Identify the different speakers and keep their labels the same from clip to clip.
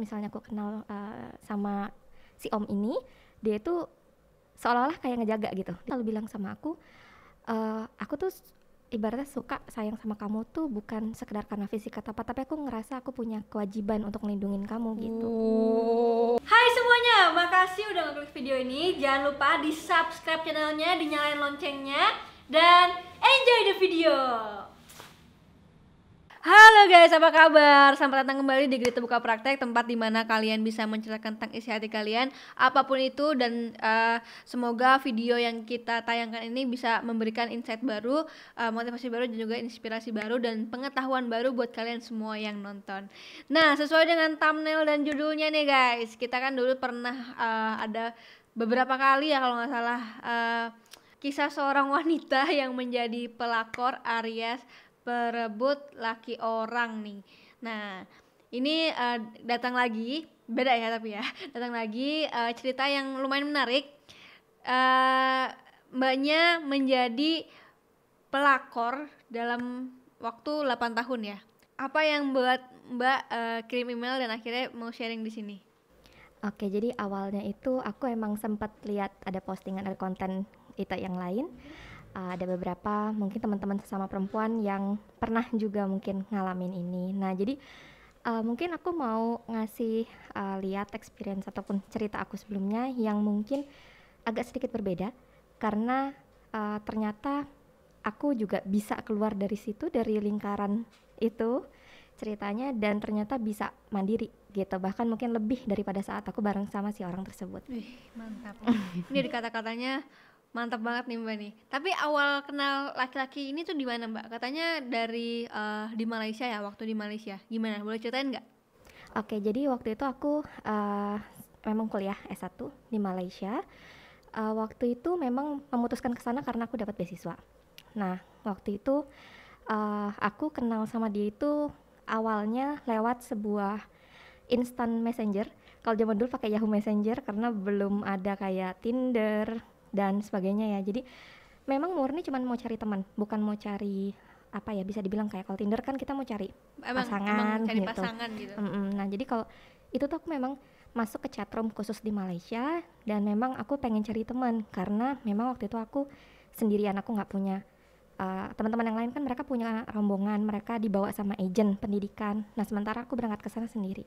Speaker 1: misalnya aku kenal uh, sama si om ini dia itu seolah-olah kayak ngejaga gitu dia selalu bilang sama aku uh, aku tuh ibaratnya suka sayang sama kamu tuh bukan sekedar karena fisik atau apa tapi aku ngerasa aku punya kewajiban untuk melindungin kamu gitu
Speaker 2: Hai semuanya makasih udah ngeklik video ini jangan lupa di subscribe channelnya dinyalain loncengnya dan enjoy the video Halo guys, apa kabar? Selamat datang kembali di Gerita Buka Praktek, tempat di mana kalian bisa menceritakan tentang isi hati kalian, apapun itu dan uh, semoga video yang kita tayangkan ini bisa memberikan insight baru, uh, motivasi baru dan juga inspirasi baru dan pengetahuan baru buat kalian semua yang nonton. Nah, sesuai dengan thumbnail dan judulnya nih guys, kita kan dulu pernah uh, ada beberapa kali ya kalau nggak salah uh, kisah seorang wanita yang menjadi pelakor Aries perebut laki orang nih. Nah, ini uh, datang lagi, beda ya tapi ya, datang lagi uh, cerita yang lumayan menarik. Uh, mbaknya menjadi pelakor dalam waktu 8 tahun ya. Apa yang buat Mbak uh, kirim email dan akhirnya mau sharing di sini?
Speaker 1: Oke, jadi awalnya itu aku emang sempat lihat ada postingan ada konten itu yang lain. Hmm Ah, ada beberapa mungkin teman-teman sesama perempuan yang pernah juga mungkin ngalamin ini. Nah, jadi uh, mungkin aku mau ngasih uh, lihat experience ataupun cerita aku sebelumnya yang mungkin agak sedikit berbeda karena uh, ternyata aku juga bisa keluar dari situ dari lingkaran itu ceritanya dan ternyata bisa mandiri gitu bahkan mungkin lebih daripada saat aku bareng sama si orang tersebut. Wih,
Speaker 2: mantap. Ini dikata katanya Mantap banget nih Mbak nih. Tapi awal kenal laki-laki ini tuh di mana Mbak? Katanya dari uh, di Malaysia ya, waktu di Malaysia. Gimana? Boleh ceritain nggak?
Speaker 1: Oke, jadi waktu itu aku uh, memang kuliah S1 di Malaysia. Uh, waktu itu memang memutuskan kesana karena aku dapat beasiswa. Nah, waktu itu uh, aku kenal sama dia itu awalnya lewat sebuah instant messenger. Kalau zaman dulu pakai Yahoo Messenger karena belum ada kayak Tinder, dan sebagainya ya jadi memang murni cuma mau cari teman bukan mau cari apa ya bisa dibilang kayak kalau Tinder kan kita mau cari emang, pasangan emang cari gitu. pasangan gitu. Mm -mm. Nah, jadi kalau itu tuh aku memang masuk ke chatroom khusus di Malaysia dan memang aku pengen cari teman karena memang waktu itu aku sendirian aku nggak punya teman eh, teman-teman yang lain kan mereka punya rombongan mereka dibawa sama agent pendidikan nah sementara aku berangkat ke sana sendiri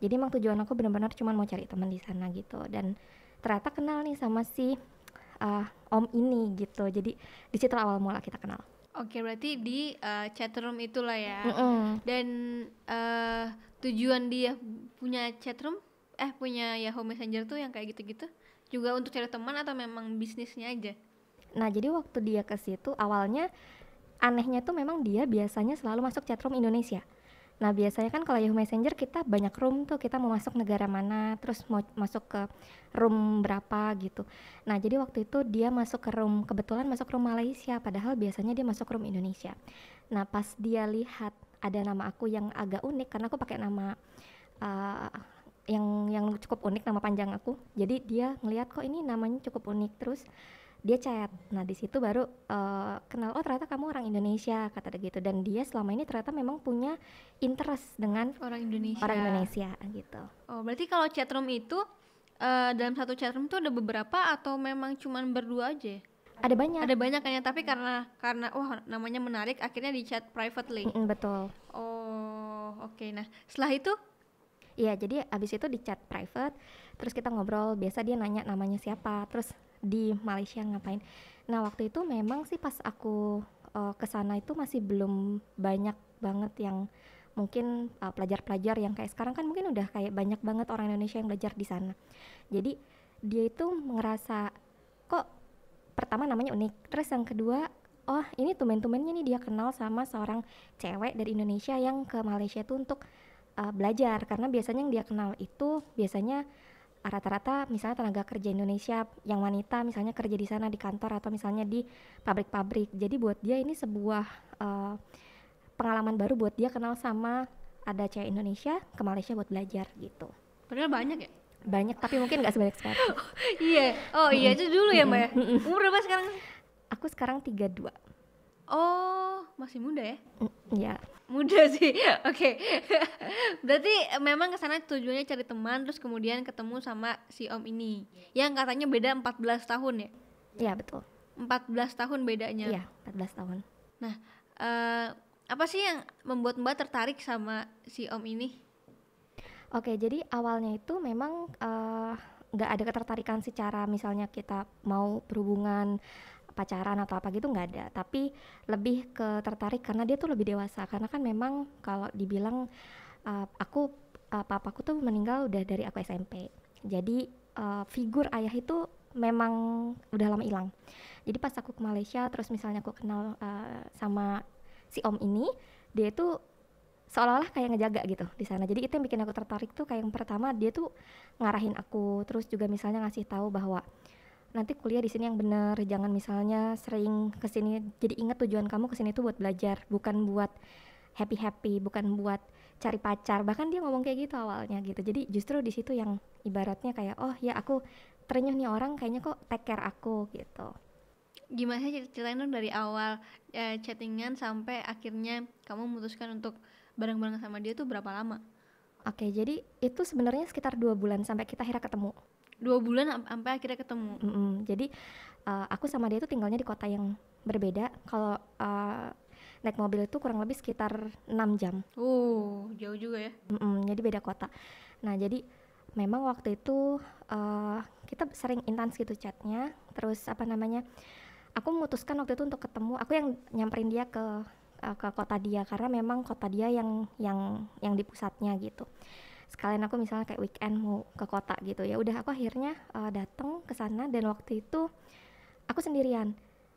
Speaker 1: jadi emang tujuan aku benar-benar cuma mau cari teman di sana gitu dan ternyata kenal nih sama si uh, om ini gitu jadi di situ awal mula kita kenal
Speaker 2: Oke, berarti di uh, chat itulah ya. Mm -hmm. Dan uh, tujuan dia punya chatroom, eh punya Yahoo Messenger tuh yang kayak gitu-gitu, juga untuk cari teman atau memang bisnisnya aja?
Speaker 1: Nah, jadi waktu dia ke situ awalnya anehnya tuh memang dia biasanya selalu masuk chatroom Indonesia. Nah, biasanya kan kalau Yahoo Messenger kita banyak room tuh, kita mau masuk negara mana, terus mau masuk ke room berapa gitu. Nah, jadi waktu itu dia masuk ke room, kebetulan masuk room Malaysia, padahal biasanya dia masuk room Indonesia. Nah, pas dia lihat ada nama aku yang agak unik karena aku pakai nama uh, yang yang cukup unik nama panjang aku. Jadi dia ngelihat kok ini namanya cukup unik terus dia chat nah di situ baru uh, kenal oh ternyata kamu orang Indonesia kata dia gitu dan dia selama ini ternyata memang punya interest dengan orang Indonesia orang Indonesia gitu
Speaker 2: oh berarti kalau chat room itu uh, dalam satu chat room tuh ada beberapa atau memang cuma berdua aja ada banyak ada banyak kayaknya tapi karena karena wah namanya menarik akhirnya di chat privately mm -mm, betul oh oke okay. nah setelah itu
Speaker 1: Iya, jadi abis itu di chat private, terus kita ngobrol. Biasa dia nanya namanya siapa, terus di Malaysia ngapain. Nah waktu itu memang sih pas aku uh, sana itu masih belum banyak banget yang mungkin pelajar eh, pelajar-pelajar yang kayak sekarang kan mungkin udah kayak banyak banget orang Indonesia yang belajar di sana. Jadi dia itu ngerasa kok pertama namanya unik, terus yang kedua oh ini tumen-tumennya nih dia kenal sama seorang cewek dari Indonesia yang ke Malaysia itu untuk uh, belajar karena biasanya yang dia kenal itu biasanya rata-rata misalnya tenaga kerja Indonesia yang wanita misalnya kerja di sana di kantor atau misalnya di pabrik-pabrik. Jadi buat dia ini sebuah uh, pengalaman baru buat dia kenal sama ada cewek Indonesia ke Malaysia buat belajar gitu.
Speaker 2: Padahal banyak ya?
Speaker 1: Banyak tapi mungkin nggak sebanyak sekarang.
Speaker 2: Oh, iya. Oh iya itu dulu ya, Mbak. Ya? Umur berapa sekarang? Aku
Speaker 1: sekarang 32.
Speaker 2: Oh, masih muda ya? Iya. Muda sih. Oke. Okay. Berarti memang ke sana tujuannya cari teman terus kemudian ketemu sama si Om ini. Yang katanya beda 14 tahun ya? Iya, betul. 14 tahun bedanya. Iya, 14 tahun. Nah, uh, apa sih yang membuat Mbak tertarik sama si Om ini? Oke, jadi
Speaker 1: awalnya itu memang uh, nggak ada ketertarikan secara misalnya kita mau berhubungan pacaran atau apa gitu nggak ada tapi lebih ke tertarik karena dia tuh lebih dewasa karena kan memang kalau dibilang uh, aku uh, papaku tuh meninggal udah dari aku SMP jadi uh, figur ayah itu memang udah lama hilang jadi pas aku ke Malaysia terus misalnya aku kenal uh, sama si om ini dia itu seolah-olah kayak ngejaga gitu di sana. Jadi itu yang bikin aku tertarik tuh kayak yang pertama dia tuh ngarahin aku, terus juga misalnya ngasih tahu bahwa nanti kuliah di sini yang benar jangan misalnya sering kesini jadi ingat tujuan kamu kesini tuh buat belajar bukan buat happy happy bukan buat cari pacar bahkan dia ngomong kayak gitu awalnya gitu jadi justru di situ yang ibaratnya kayak oh ya aku ternyuh nih orang kayaknya kok take care aku gitu
Speaker 2: gimana sih ceritain dong dari awal ya, chattingan sampai akhirnya kamu memutuskan untuk bareng-bareng sama dia tuh berapa lama? Oke,
Speaker 1: jadi itu sebenarnya sekitar dua bulan sampai kita akhirnya ketemu
Speaker 2: dua bulan sampai akhirnya ketemu mm -hmm. jadi
Speaker 1: uh, aku sama dia itu tinggalnya di kota yang berbeda kalau uh, naik mobil itu kurang lebih sekitar 6 jam.
Speaker 2: Uh, jauh juga ya.
Speaker 1: Mm -hmm. jadi beda kota. Nah, jadi memang waktu itu uh, kita sering intens gitu chatnya. Terus apa namanya? Aku memutuskan waktu itu untuk ketemu. Aku yang nyamperin dia ke uh, ke kota dia karena memang kota dia yang yang yang di pusatnya gitu sekalian aku misalnya kayak weekend mau ke kota gitu ya udah aku akhirnya uh, eh, datang ke sana dan waktu itu aku sendirian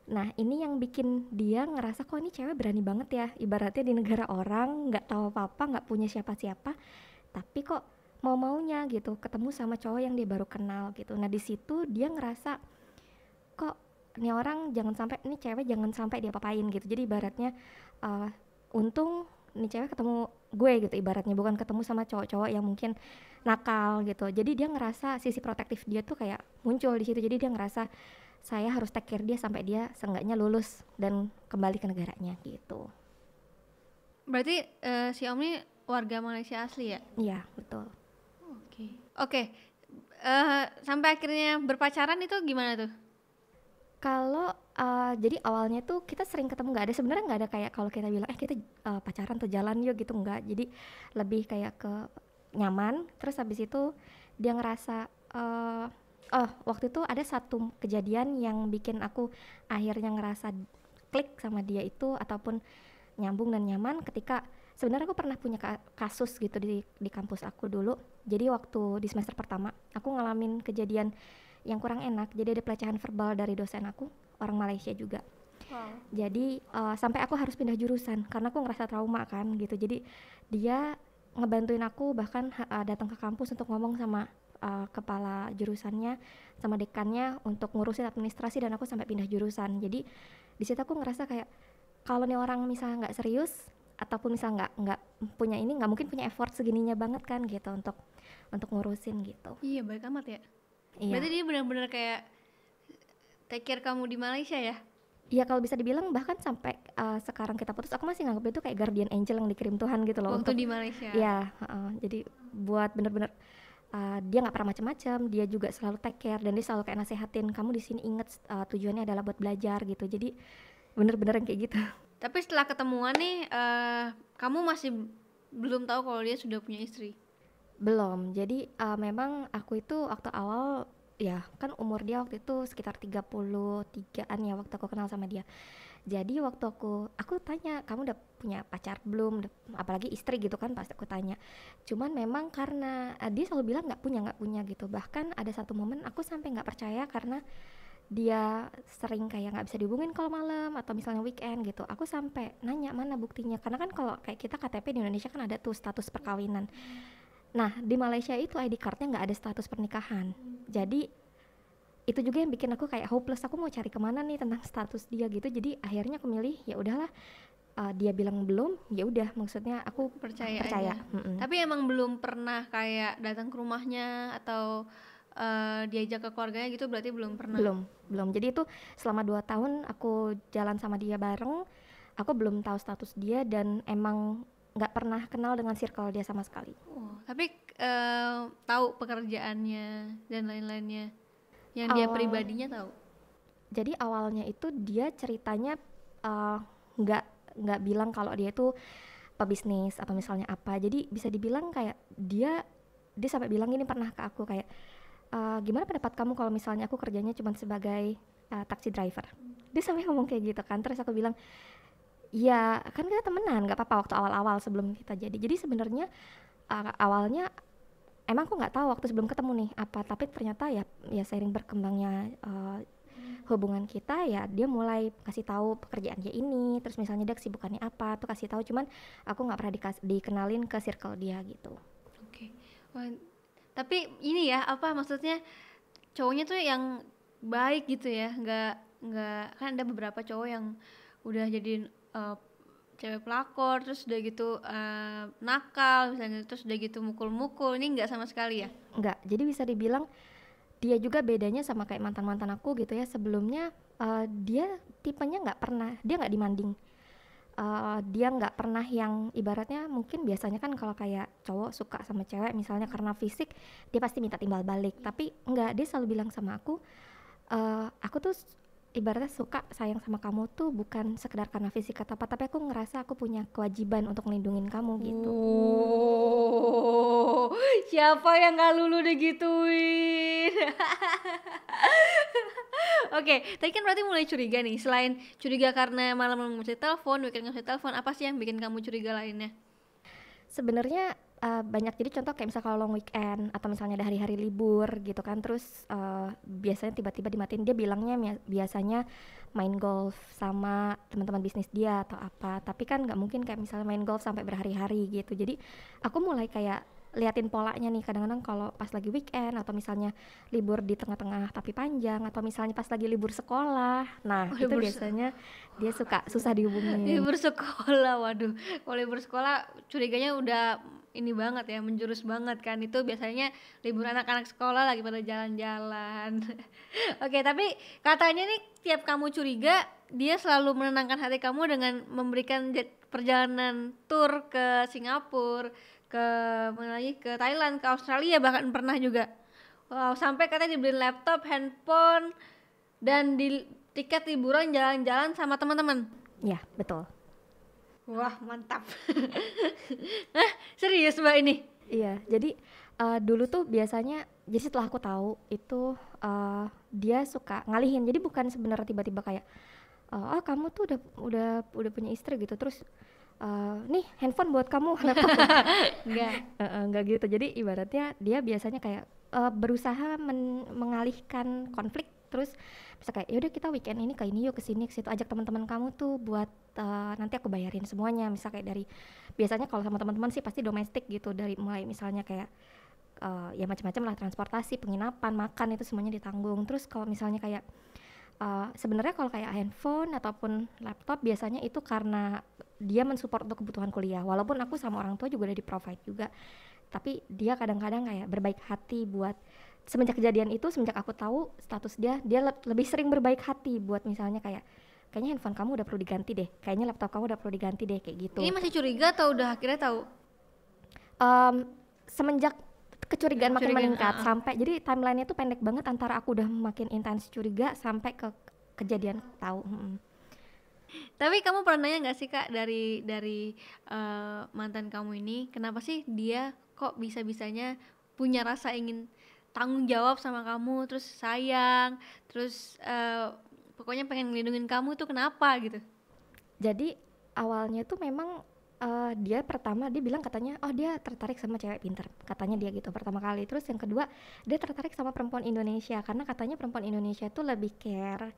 Speaker 1: nah ini yang bikin dia ngerasa kok ini cewek berani banget ya ibaratnya di negara orang nggak tahu apa apa nggak punya siapa siapa tapi kok mau maunya gitu ketemu sama cowok yang dia baru kenal gitu nah di situ dia ngerasa kok ini orang jangan sampai ini cewek jangan sampai dia papain gitu jadi ibaratnya uh, untung nih cewek ketemu gue gitu ibaratnya bukan ketemu sama cowok-cowok yang mungkin nakal gitu jadi dia ngerasa sisi protektif dia tuh kayak muncul di situ jadi dia ngerasa saya harus take care dia sampai dia seenggaknya lulus dan kembali ke negaranya gitu
Speaker 2: berarti uh, si Om ini warga Malaysia asli ya
Speaker 1: iya betul
Speaker 2: oke okay. oke okay. uh, eh, sampai akhirnya berpacaran itu gimana tuh
Speaker 1: kalau uh, jadi awalnya tuh kita sering ketemu nggak ada sebenarnya nggak ada kayak kalau kita bilang eh kita uh, pacaran tuh jalan yuk gitu nggak jadi lebih kayak ke nyaman terus habis itu dia ngerasa uh, oh waktu itu ada satu kejadian yang bikin aku akhirnya ngerasa klik sama dia itu ataupun nyambung dan nyaman ketika sebenarnya aku pernah punya kasus gitu di di kampus aku dulu jadi waktu di semester pertama aku ngalamin kejadian yang kurang enak jadi ada pelecehan verbal dari dosen aku orang Malaysia juga wow. jadi uh, sampai aku harus pindah jurusan karena aku ngerasa trauma kan gitu jadi dia ngebantuin aku bahkan uh, datang ke kampus untuk ngomong sama uh, kepala jurusannya sama dekannya untuk ngurusin administrasi dan aku sampai pindah jurusan jadi di situ aku ngerasa kayak kalau nih orang misalnya nggak serius ataupun misalnya nggak nggak punya ini nggak mungkin punya effort segininya banget kan gitu untuk untuk ngurusin gitu
Speaker 2: iya baik amat ya iya. berarti dia benar-benar kayak take care kamu di Malaysia ya?
Speaker 1: Ya kalau bisa dibilang bahkan sampai uh, sekarang kita putus aku masih nganggap itu kayak guardian angel yang dikirim Tuhan gitu loh. Waktu oh, untuk, di
Speaker 2: Malaysia. Ya,
Speaker 1: uh, jadi buat bener-bener uh, dia nggak pernah macam-macam, dia juga selalu take care dan dia selalu kayak nasehatin kamu di sini inget uh, tujuannya adalah buat belajar gitu. Jadi bener-bener kayak gitu.
Speaker 2: Tapi setelah ketemuan nih, uh, kamu masih belum tahu kalau dia sudah punya istri?
Speaker 1: Belum. Jadi uh, memang aku itu waktu awal ya kan umur dia waktu itu sekitar 33-an ya waktu aku kenal sama dia jadi waktu aku aku tanya kamu udah punya pacar belum apalagi istri gitu kan pas aku tanya cuman memang karena eh, dia selalu bilang nggak punya nggak punya gitu bahkan ada satu momen aku sampai nggak percaya karena dia sering kayak nggak bisa dihubungin kalau malam atau misalnya weekend gitu aku sampai nanya mana buktinya karena kan kalau kayak kita KTP di Indonesia kan ada tuh status perkawinan hmm Nah, di Malaysia itu ID cardnya nggak ada status pernikahan. Hmm. Jadi itu juga yang bikin aku kayak hopeless. Aku mau cari kemana nih tentang status dia gitu. Jadi akhirnya aku milih ya udahlah. Uh, dia bilang belum, ya udah. Maksudnya
Speaker 2: aku percaya. Percaya. Tapi emang belum pernah kayak datang ke rumahnya atau uh, diajak ke keluarganya gitu berarti belum pernah. Belum, belum. Jadi
Speaker 1: itu selama dua tahun aku jalan sama dia bareng. Aku belum tahu status dia dan emang nggak pernah kenal dengan circle dia sama sekali.
Speaker 2: Oh, tapi uh, tahu pekerjaannya dan lain-lainnya yang Awal, dia pribadinya tahu.
Speaker 1: Jadi awalnya itu dia ceritanya eh, nggak uh, nggak bilang kalau dia itu pebisnis atau misalnya apa. Jadi bisa dibilang kayak dia dia sampai bilang ini pernah ke aku kayak uh, gimana pendapat kamu kalau misalnya aku kerjanya cuma sebagai uh, taksi driver. Dia sampai ngomong kayak gitu kan. Terus aku bilang ya kan kita temenan, nggak apa-apa waktu awal-awal sebelum kita jadi. Jadi sebenarnya uh, awalnya emang aku nggak tahu waktu sebelum ketemu nih apa, tapi ternyata ya ya sering berkembangnya uh, hubungan kita ya dia mulai kasih tahu pekerjaan dia ini, terus misalnya dia kesibukannya apa, tuh kasih tahu cuman aku nggak pernah dikas dikenalin ke circle dia gitu.
Speaker 2: Oke. Okay. tapi ini ya apa maksudnya cowoknya tuh yang baik gitu ya, nggak nggak kan ada beberapa cowok yang udah jadi uh, cewek pelakor terus udah gitu uh, nakal misalnya terus udah gitu mukul-mukul ini nggak sama sekali ya
Speaker 1: nggak jadi bisa dibilang dia juga bedanya sama kayak mantan mantan aku gitu ya sebelumnya uh, dia tipenya nggak pernah dia nggak dimanding uh, dia nggak pernah yang ibaratnya mungkin biasanya kan kalau kayak cowok suka sama cewek misalnya karena fisik dia pasti minta timbal balik iya. tapi nggak dia selalu bilang sama aku uh, aku tuh ibaratnya suka sayang sama kamu tuh bukan sekedar karena fisik atau apa tapi aku ngerasa aku punya kewajiban untuk melindungi kamu gitu oh, siapa yang
Speaker 2: gak lulu deh gituin Oke, okay, tadi kan berarti mulai curiga nih. Selain curiga karena malam-malam ngasih telepon, weekend ngasih telepon, apa sih yang bikin kamu curiga lainnya?
Speaker 1: Sebenarnya uh, banyak jadi contoh kayak misalnya kalau long weekend atau misalnya ada hari-hari libur gitu kan terus uh, biasanya tiba-tiba dimatiin dia bilangnya biasanya main golf sama teman-teman bisnis dia atau apa tapi kan nggak mungkin kayak misalnya main golf sampai berhari-hari gitu jadi aku mulai kayak liatin polanya nih kadang-kadang kalau pas lagi weekend atau misalnya libur di tengah-tengah tapi panjang atau misalnya pas lagi libur sekolah nah oh, itu biasanya dia suka susah dihubungi libur
Speaker 2: sekolah waduh kalau libur sekolah curiganya udah ini banget ya menjurus banget kan itu biasanya libur anak-anak sekolah lagi pada jalan-jalan oke tapi katanya nih tiap kamu curiga dia selalu menenangkan hati kamu dengan memberikan perjalanan tur ke Singapura ke lagi ke Thailand ke Australia bahkan pernah juga wow sampai katanya dibeliin laptop handphone dan di tiket liburan jalan-jalan sama teman-teman ya betul wah mantap nah serius mbak ini iya jadi uh, dulu
Speaker 1: tuh biasanya jadi setelah aku tahu itu uh, dia suka ngalihin jadi bukan sebenarnya tiba-tiba kayak oh kamu tuh udah udah udah punya istri gitu terus Uh, nih handphone buat kamu enggak uh, enggak gitu jadi ibaratnya dia biasanya kayak uh, berusaha men mengalihkan konflik terus bisa kayak yaudah kita weekend ini ke ini yuk ke sini ke situ ajak teman-teman kamu tuh buat uh, nanti aku bayarin semuanya misal kayak dari biasanya kalau sama teman-teman sih pasti domestik gitu dari mulai misalnya kayak uh, ya macam-macam lah transportasi penginapan makan itu semuanya ditanggung terus kalau misalnya kayak uh, sebenarnya kalau kayak handphone ataupun laptop biasanya itu karena dia mensupport untuk kebutuhan kuliah walaupun aku sama orang tua juga udah di provide juga tapi dia kadang-kadang kayak berbaik hati buat semenjak kejadian itu semenjak aku tahu status dia dia le lebih sering berbaik hati buat misalnya kayak kayaknya handphone kamu udah perlu diganti deh kayaknya laptop kamu udah perlu diganti deh kayak gitu ini masih
Speaker 2: curiga atau udah akhirnya tahu
Speaker 1: um, semenjak kecurigaan makin meningkat uh. sampai jadi timelinenya tuh pendek banget antara aku udah makin intens curiga sampai ke kejadian tahu. Hmm.
Speaker 2: Tapi kamu pernah nanya nggak sih kak dari dari uh, mantan kamu ini kenapa sih dia kok bisa bisanya punya rasa ingin tanggung jawab sama kamu terus sayang terus uh, pokoknya pengen ngelindungin kamu tuh kenapa gitu?
Speaker 1: Jadi awalnya tuh memang uh, dia pertama dia bilang katanya oh dia tertarik sama cewek pinter katanya dia gitu pertama kali terus yang kedua dia tertarik sama perempuan Indonesia karena katanya perempuan Indonesia itu lebih care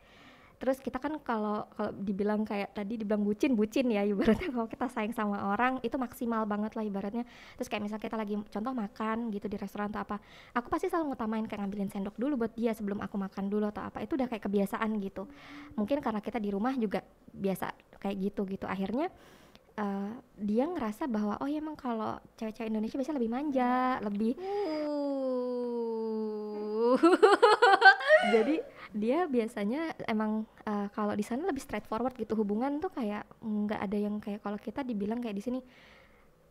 Speaker 1: terus kita kan kalau kalau dibilang kayak tadi dibilang bucin bucin ya ibaratnya kalau kita sayang sama orang itu maksimal banget lah ibaratnya terus kayak misalnya kita lagi contoh makan gitu di restoran atau apa aku pasti selalu ngutamain kayak ngambilin sendok dulu buat dia sebelum aku makan dulu atau apa itu udah kayak kebiasaan gitu mungkin karena kita di rumah juga biasa kayak gitu gitu akhirnya uh, dia ngerasa bahwa oh ya emang kalau cewek-cewek Indonesia biasanya lebih manja, lebih uh. jadi dia biasanya emang uh, kalau di sana lebih straightforward gitu hubungan tuh kayak nggak ada yang kayak kalau kita dibilang kayak di sini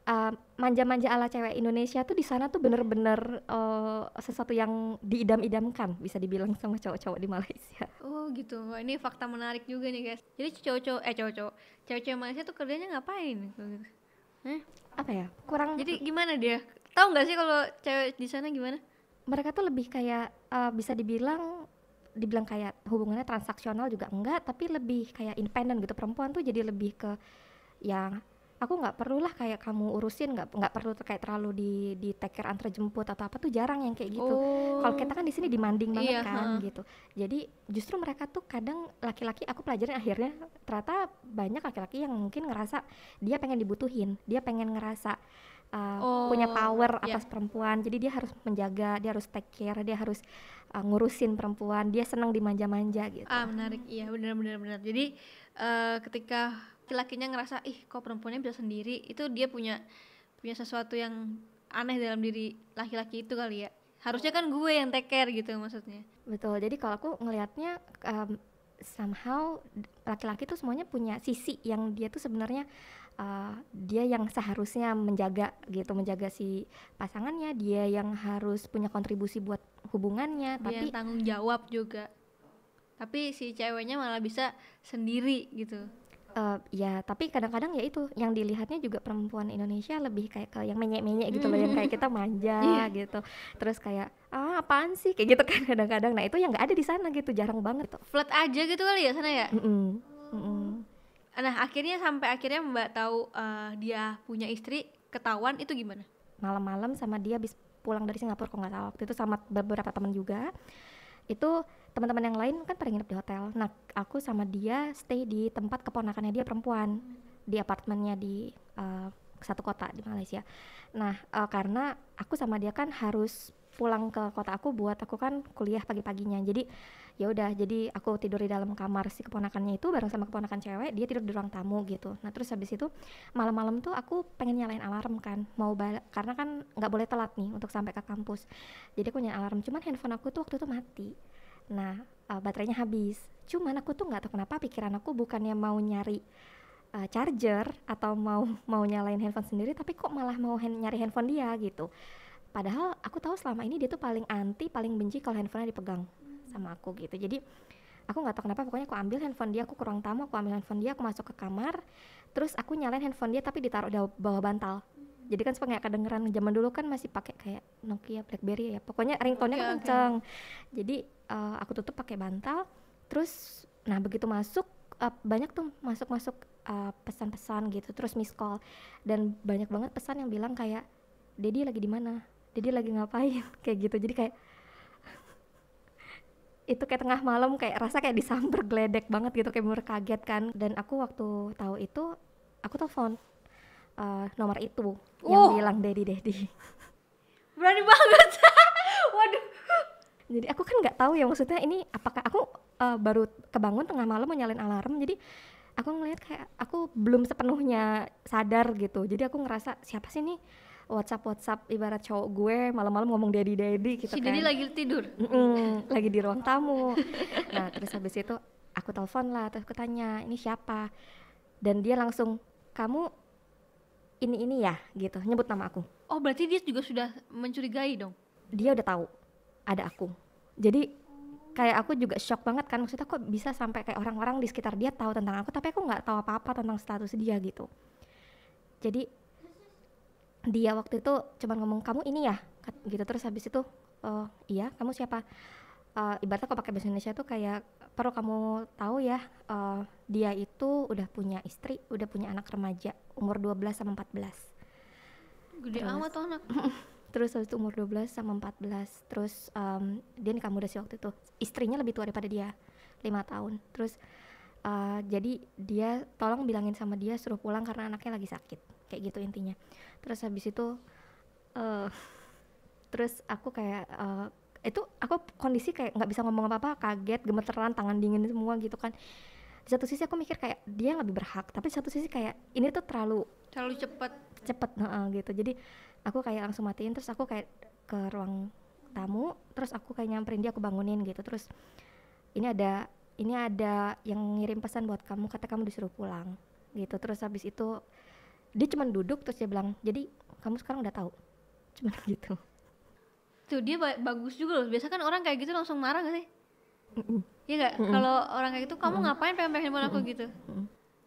Speaker 1: manja manja-manja ala cewek Indonesia tuh di sana tuh bener-bener uh, sesuatu yang diidam-idamkan bisa dibilang sama cowok-cowok di Malaysia.
Speaker 2: Oh gitu, Wah, ini fakta menarik juga nih guys. Jadi cowok-cowok eh cowok-cowok cewek-cewek Malaysia tuh kerjanya ngapain? Eh? Apa ya? Kurang. Jadi gimana dia? Tahu nggak sih kalau cewek di sana gimana?
Speaker 1: Mereka tuh lebih kayak uh, bisa dibilang dibilang kayak hubungannya transaksional juga enggak tapi lebih kayak independen gitu perempuan tuh jadi lebih ke yang aku nggak perlulah kayak kamu urusin nggak nggak perlu kayak terlalu di di take care antar jemput atau apa tuh jarang yang kayak gitu oh. kalau kita kan di sini demanding oh, banget yeah, kan huh. gitu jadi justru mereka tuh kadang laki-laki aku pelajarin akhirnya ternyata banyak laki-laki yang mungkin ngerasa dia pengen dibutuhin dia pengen ngerasa uh, oh, punya power iya. atas yeah. perempuan jadi dia harus menjaga dia harus take care dia harus uh, ngurusin perempuan dia senang dimanja-manja gitu ah menarik
Speaker 2: iya benar-benar benar jadi uh, ketika laki-lakinya ngerasa ih kok perempuannya bisa sendiri itu dia punya punya sesuatu yang aneh dalam diri laki-laki itu kali ya harusnya kan gue yang take care gitu maksudnya
Speaker 1: betul jadi kalau aku ngelihatnya um, somehow laki-laki tuh semuanya punya sisi yang dia tuh sebenarnya uh, dia yang seharusnya menjaga gitu menjaga si pasangannya dia yang harus punya kontribusi buat hubungannya dia tapi tanggung
Speaker 2: jawab juga tapi si ceweknya malah bisa sendiri gitu
Speaker 1: uh, ya tapi kadang-kadang ya itu yang dilihatnya juga perempuan Indonesia lebih kayak ke yang menyek-menyek gitu loh yang kayak hmm. kita manja iya. gitu terus kayak ah apaan sih kayak gitu kan kadang-kadang nah itu yang nggak ada di sana gitu jarang banget tuh flat
Speaker 2: aja gitu kali ya sana ya mm -mm. Mm -mm. nah akhirnya sampai akhirnya mbak tahu uh, dia punya istri ketahuan itu gimana malam-malam sama dia habis pulang dari Singapura kok
Speaker 1: nggak tahu waktu itu sama beberapa teman juga itu teman-teman yang lain kan pada nginep di hotel nah aku sama dia stay di tempat keponakannya dia perempuan di apartemennya di uh, satu kota di Malaysia nah uh, karena aku sama dia kan harus pulang ke kota aku buat aku kan kuliah pagi-paginya jadi ya udah jadi aku tidur di dalam kamar si keponakannya itu bareng sama keponakan cewek dia tidur di ruang tamu gitu nah terus habis itu malam-malam tuh aku pengen nyalain alarm kan mau balik karena kan nggak boleh telat nih untuk sampai ke kampus jadi aku nyalain alarm cuman handphone aku tuh waktu itu mati Nah, uh, baterainya habis. Cuman aku tuh nggak tahu kenapa pikiran aku bukannya mau nyari uh, charger atau mau mau nyalain handphone sendiri, tapi kok malah mau hand, nyari handphone dia gitu. Padahal aku tahu selama ini dia tuh paling anti, paling benci kalau handphonenya dipegang sama aku gitu. Jadi aku nggak tahu kenapa pokoknya aku ambil handphone dia aku kurang tamu aku ambil handphone dia aku masuk ke kamar terus aku nyalain handphone dia tapi ditaruh di bawah bantal jadi kan suka gak kedengeran zaman dulu kan masih pakai kayak Nokia BlackBerry ya pokoknya ringtone-nya okay, kenceng okay. jadi uh, aku tutup pakai bantal terus nah begitu masuk uh, banyak tuh masuk masuk uh, eh, pesan-pesan gitu terus miss call dan banyak banget pesan yang bilang kayak Dedi lagi di mana Dedi lagi ngapain kayak gitu jadi kayak itu kayak tengah malam kayak rasa kayak disamber geledek banget gitu kayak bener kaget kan dan aku waktu tahu itu aku telepon uh, nomor itu uh. yang bilang Dedi Dedi
Speaker 2: berani banget waduh
Speaker 1: jadi aku kan nggak tahu ya maksudnya ini apakah aku uh, baru kebangun tengah malam nyalain alarm jadi aku ngelihat kayak aku belum sepenuhnya sadar gitu jadi aku ngerasa siapa sih ini WhatsApp WhatsApp ibarat cowok gue malam-malam ngomong daddy daddy gitu si kan Jadi lagi
Speaker 2: tidur mm -mm,
Speaker 1: lagi di ruang tamu nah terus habis itu aku telepon lah terus aku tanya ini siapa dan dia langsung kamu ini ini ya gitu nyebut nama aku
Speaker 2: oh berarti dia juga sudah mencurigai dong
Speaker 1: dia udah tahu ada aku jadi kayak aku juga shock banget kan maksudnya kok bisa sampai kayak orang-orang di sekitar dia tahu tentang aku tapi aku nggak tahu apa-apa tentang status dia gitu jadi dia waktu itu cuman ngomong kamu ini ya gitu terus habis itu oh iya kamu siapa uh, ibaratnya kalau pakai bahasa Indonesia tuh kayak perlu kamu tahu ya uh, dia itu udah punya istri, udah punya anak remaja umur 12 sama 14. Gede terus, amat tuh anak. terus habis itu umur 12 sama 14. Terus um, dia nikah muda sih waktu itu. Istrinya lebih tua daripada dia, 5 tahun. Terus uh, jadi dia tolong bilangin sama dia suruh pulang karena anaknya lagi sakit. Kayak gitu intinya. Terus habis itu uh, terus aku kayak uh, itu aku kondisi kayak nggak bisa ngomong apa-apa kaget gemeteran tangan dingin semua gitu kan di satu sisi aku mikir kayak dia lebih berhak tapi di satu sisi kayak ini tuh terlalu terlalu cepet cepet uh, gitu jadi aku kayak langsung matiin terus aku kayak ke ruang tamu terus aku kayak nyamperin dia aku bangunin gitu terus ini ada ini ada yang ngirim pesan buat kamu kata kamu disuruh pulang gitu terus habis itu dia cuman duduk terus dia bilang jadi kamu sekarang udah tahu cuman gitu
Speaker 2: tuh dia ba bagus juga loh biasa kan orang kayak gitu langsung marah gak sih Iya mm gak? Kalau orang kayak gitu, kamu ngapain pengen handphone aku gitu?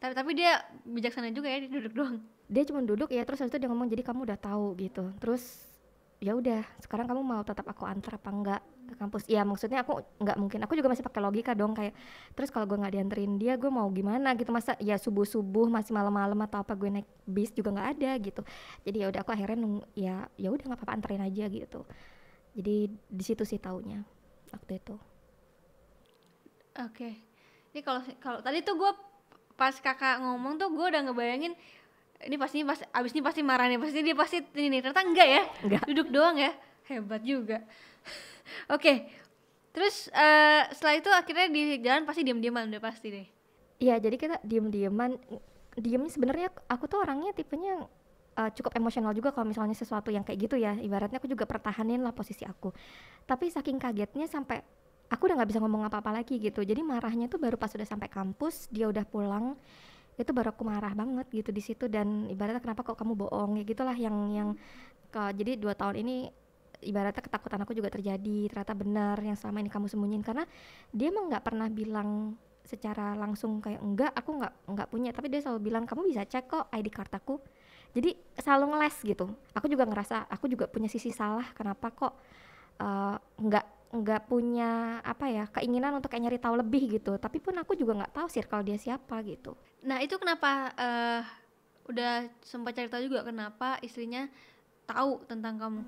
Speaker 2: Tapi tapi dia bijaksana juga ya, dia duduk doang.
Speaker 1: Dia cuma duduk ya, terus habis itu dia ngomong jadi kamu udah tahu gitu. Terus ya udah, sekarang kamu mau tetap aku antar apa enggak ke kampus? Iya, maksudnya aku nggak mungkin. Aku juga masih pakai logika dong kayak terus kalau gue nggak dianterin dia, gue mau gimana gitu masa ya subuh-subuh masih malam-malam atau apa gue naik bis juga nggak ada gitu. Jadi ya udah aku akhirnya nung ya ya udah nggak apa-apa anterin aja gitu jadi di situ sih taunya waktu itu
Speaker 2: oke okay. ini kalau kalau tadi tuh gue pas kakak ngomong tuh gue udah ngebayangin ini pasti pas abis ini pasti marah nih pasti dia pasti ini nih ternyata enggak ya enggak. duduk doang ya hebat juga oke okay. terus uh, setelah itu akhirnya di jalan pasti diem-dieman udah pasti deh
Speaker 1: iya jadi kita diem-dieman, diem sebenarnya aku tuh orangnya tipenya uh, cukup emosional juga kalau misalnya sesuatu yang kayak gitu ya ibaratnya aku juga pertahanin lah posisi aku tapi saking kagetnya sampai aku udah nggak bisa ngomong apa-apa lagi gitu jadi marahnya tuh baru pas udah sampai kampus dia udah pulang itu baru aku marah banget gitu di situ dan ibaratnya kenapa kok kamu bohong ya gitulah yang yang ke, jadi dua tahun ini ibaratnya ketakutan aku juga terjadi ternyata benar yang selama ini kamu sembunyiin karena dia emang nggak pernah bilang secara langsung kayak enggak aku nggak nggak punya tapi dia selalu bilang kamu bisa cek kok ID kartaku jadi selalu ngeles gitu aku juga ngerasa aku juga punya sisi salah kenapa kok eh, nggak uh, nggak punya apa ya keinginan untuk kayak nyari tahu lebih gitu tapi pun aku juga nggak tahu sih kalau dia siapa gitu
Speaker 2: nah itu kenapa uh, udah sempat cerita juga kenapa istrinya tahu tentang kamu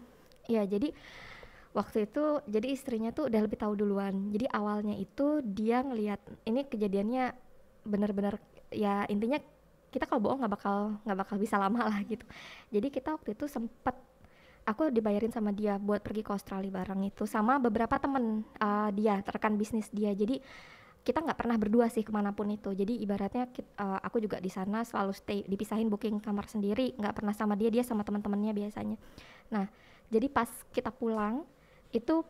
Speaker 1: ya jadi waktu itu jadi istrinya tuh udah lebih tahu duluan jadi awalnya itu dia ngelihat ini kejadiannya benar-benar ya intinya kita kalau bohong nggak bakal nggak bakal bisa lama lah gitu jadi kita waktu itu sempet aku dibayarin sama dia buat pergi ke Australia bareng itu sama beberapa temen uh, dia rekan bisnis dia jadi kita nggak pernah berdua sih kemanapun itu jadi ibaratnya kita, uh, eh, aku juga di sana selalu stay dipisahin booking kamar sendiri nggak pernah sama dia dia sama teman-temannya biasanya nah jadi pas kita pulang itu